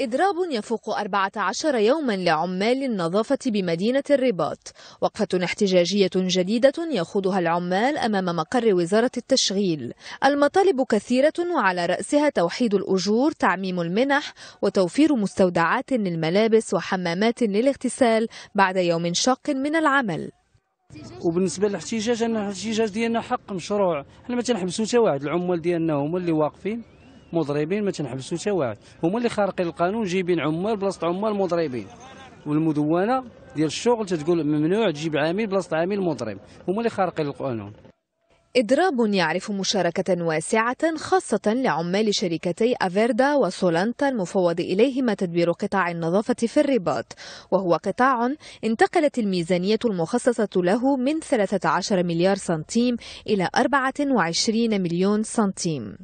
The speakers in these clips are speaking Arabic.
إضراب يفوق 14 يوما لعمال النظافة بمدينة الرباط وقفة احتجاجية جديدة يخوضها العمال أمام مقر وزارة التشغيل المطالب كثيرة وعلى رأسها توحيد الأجور تعميم المنح وتوفير مستودعات للملابس وحمامات للاغتسال بعد يوم شاق من العمل وبالنسبه للاحتجاج انا الاحتجاج ديالنا حق مشروع حنا ما تنحبسوش حتى واحد العمال ديالنا هما اللي واقفين مضربين ما تنحبسوا حتى واحد هما اللي خارقين القانون جايبين عمال بلاصه عمال مضربين والمدونه ديال الشغل تتقول ممنوع تجيب عامل بلاصه عامل مضرب هما اللي خارقين القانون إضراب يعرف مشاركة واسعة خاصة لعمال شركتي أفيردا وسولانتا المفوض إليهما تدبير قطاع النظافة في الرباط وهو قطاع انتقلت الميزانية المخصصة له من 13 مليار سنتيم إلى 24 مليون سنتيم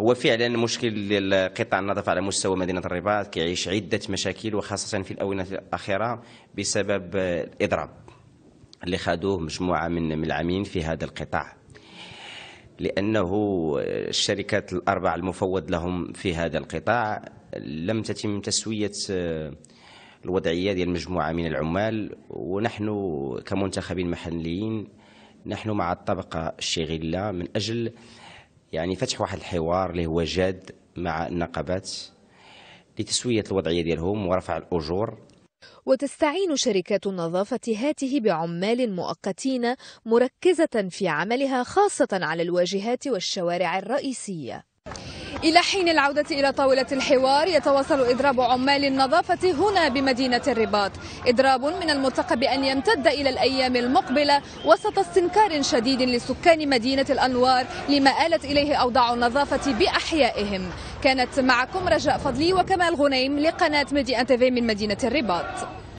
هو فعلا مشكل قطاع النظافه على مستوى مدينه الرباط كيعيش عده مشاكل وخاصه في الاونه الاخيره بسبب الاضراب اللي خادوه مجموعه من العاملين في هذا القطاع لانه الشركات الاربع المفوض لهم في هذا القطاع لم تتم تسويه آه، الوضعيه ديال مجموعه من العمال ونحن كمنتخبين محليين نحن مع الطبقه الشغيله من اجل يعني فتح واحد الحوار اللي هو جاد مع النقابات لتسوية الوضعية ديالهم ورفع الأجور وتستعين شركات النظافة هاته بعمال مؤقتين مركزة في عملها خاصة على الواجهات والشوارع الرئيسية إلى حين العودة إلى طاولة الحوار يتواصل إضراب عمال النظافة هنا بمدينة الرباط إضراب من المرتقب أن يمتد إلى الأيام المقبلة وسط استنكار شديد لسكان مدينة الأنوار لما آلت إليه أوضاع النظافة بأحيائهم كانت معكم رجاء فضلي وكمال غنيم لقناة ميدي تيفي من مدينة الرباط